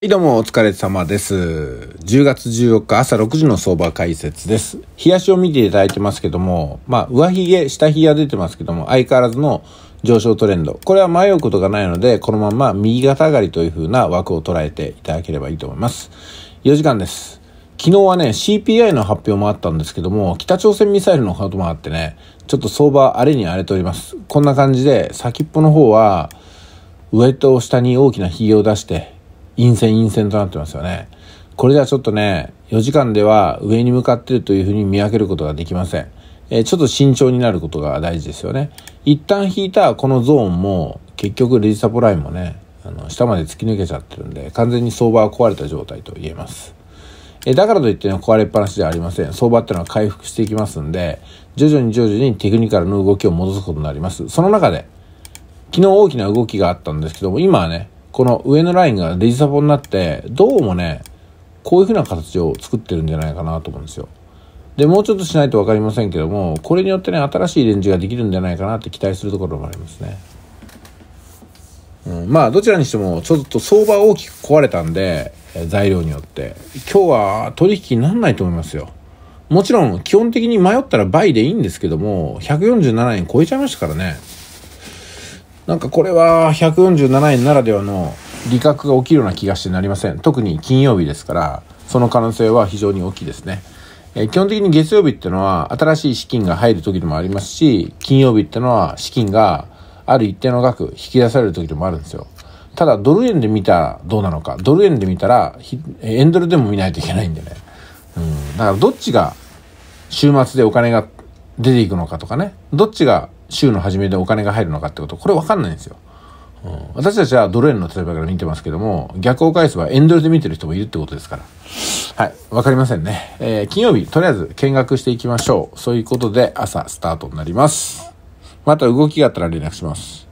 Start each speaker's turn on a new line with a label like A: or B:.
A: はいどうもお疲れ様です。10月14日朝6時の相場解説です。冷やしを見ていただいてますけども、まあ上髭、下髭が出てますけども、相変わらずの上昇トレンド。これは迷うことがないので、このまま右肩上がりという風な枠を捉えていただければいいと思います。4時間です。昨日はね、CPI の発表もあったんですけども、北朝鮮ミサイルのこともあってね、ちょっと相場荒れに荒れております。こんな感じで、先っぽの方は、上と下に大きな髭を出して、陰線陰線となってますよね。これではちょっとね、4時間では上に向かってるというふうに見分けることができません。えー、ちょっと慎重になることが大事ですよね。一旦引いたこのゾーンも、結局レジサポラインもね、あの、下まで突き抜けちゃってるんで、完全に相場は壊れた状態と言えます。えだからといってね、壊れっぱなしではありません。相場ってのは回復していきますんで、徐々に徐々にテクニカルの動きを戻すことになります。その中で、昨日大きな動きがあったんですけども、今はね、この上のラインがデジサポになってどうもねこういう風な形を作ってるんじゃないかなと思うんですよ。でもうちょっとしないと分かりませんけどもこれによってね新しいレンジができるんじゃないかなって期待するところもありますね。うん、まあどちらにしてもちょっと相場大きく壊れたんで材料によって今日は取引になんないと思いますよ。もちろん基本的に迷ったら倍でいいんですけども147円超えちゃいましたからね。なんかこれは147円ならではの利確が起きるような気がしてなりません。特に金曜日ですから、その可能性は非常に大きいですね。えー、基本的に月曜日ってのは新しい資金が入る時でもありますし、金曜日ってのは資金がある一定の額引き出される時でもあるんですよ。ただドル円で見たらどうなのか。ドル円で見たら、円ドルでも見ないといけないんでね。うん。だからどっちが週末でお金が出ていくのかとかね。どっちが週の初めでお金が入るのかってことこれ分かんないんですよ。うん、私たちはドル円の例えばから見てますけども逆を返せば円ドルで見てる人もいるってことですからはい分かりませんね、えー、金曜日とりあえず見学していきましょうそういうことで朝スタートになりますまた動きがあったら連絡します